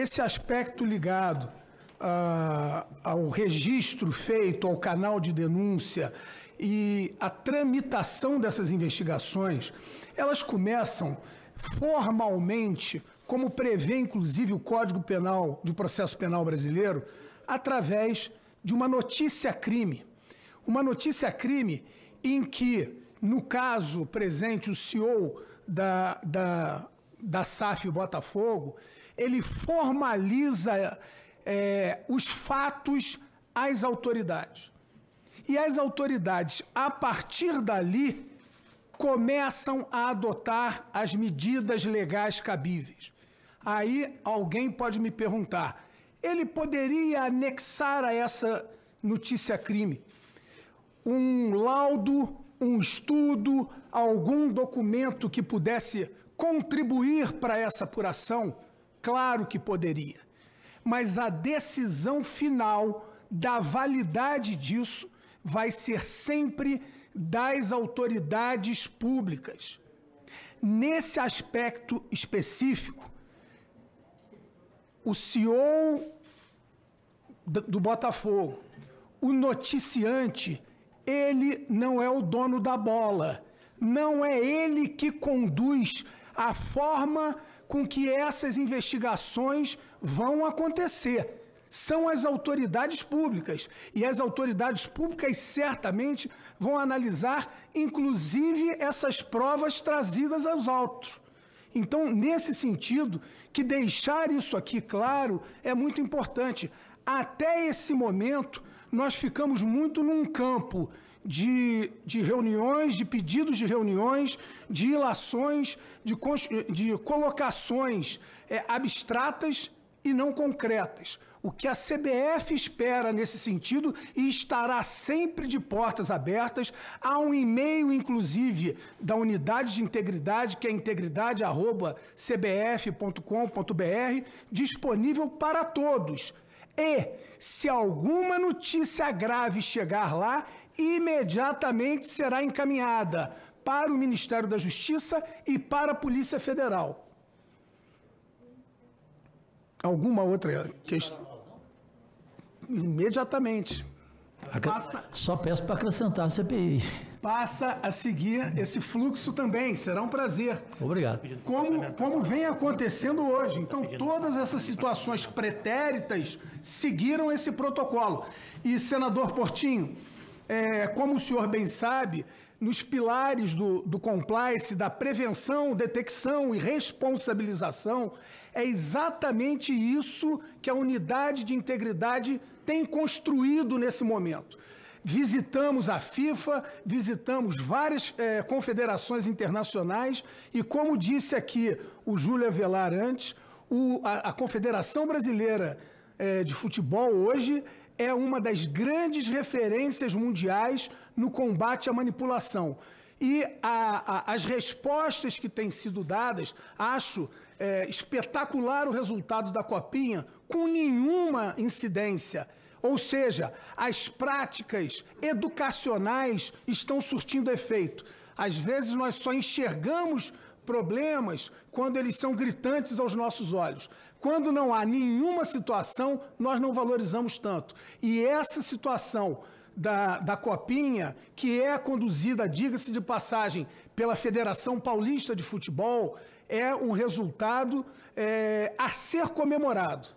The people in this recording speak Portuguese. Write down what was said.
Esse aspecto ligado ah, ao registro feito, ao canal de denúncia e à tramitação dessas investigações, elas começam formalmente, como prevê inclusive o Código Penal de Processo Penal Brasileiro, através de uma notícia crime. Uma notícia crime em que, no caso presente, o CEO da, da, da SAF Botafogo, ele formaliza é, os fatos às autoridades. E as autoridades, a partir dali, começam a adotar as medidas legais cabíveis. Aí alguém pode me perguntar: ele poderia anexar a essa notícia crime um laudo, um estudo, algum documento que pudesse contribuir para essa apuração? Claro que poderia. Mas a decisão final da validade disso vai ser sempre das autoridades públicas. Nesse aspecto específico, o CEO do Botafogo, o noticiante, ele não é o dono da bola. Não é ele que conduz a forma com que essas investigações vão acontecer. São as autoridades públicas. E as autoridades públicas certamente vão analisar, inclusive, essas provas trazidas aos autos. Então, nesse sentido, que deixar isso aqui claro é muito importante. Até esse momento, nós ficamos muito num campo de, de reuniões, de pedidos de reuniões, de ilações, de, de colocações é, abstratas e não concretas. O que a CBF espera nesse sentido e estará sempre de portas abertas. Há um e-mail, inclusive, da unidade de integridade, que é integridade.cbf.com.br, disponível para todos. E, se alguma notícia grave chegar lá, imediatamente será encaminhada para o Ministério da Justiça e para a Polícia Federal. Alguma outra questão? Imediatamente. Passa, Só peço para acrescentar a CPI. Passa a seguir esse fluxo também, será um prazer. Obrigado. Como, como vem acontecendo hoje. Então, tá todas essas situações pretéritas seguiram esse protocolo. E, senador Portinho, é, como o senhor bem sabe, nos pilares do, do compliance, da prevenção, detecção e responsabilização, é exatamente isso que a unidade de integridade tem construído nesse momento. Visitamos a FIFA, visitamos várias é, confederações internacionais e, como disse aqui o Júlio Avelar antes, o, a, a Confederação Brasileira é, de Futebol hoje é uma das grandes referências mundiais no combate à manipulação. E a, a, as respostas que têm sido dadas, acho é, espetacular o resultado da Copinha, com nenhuma incidência. Ou seja, as práticas educacionais estão surtindo efeito. Às vezes nós só enxergamos problemas quando eles são gritantes aos nossos olhos. Quando não há nenhuma situação, nós não valorizamos tanto. E essa situação da, da Copinha, que é conduzida, diga-se de passagem, pela Federação Paulista de Futebol, é um resultado é, a ser comemorado.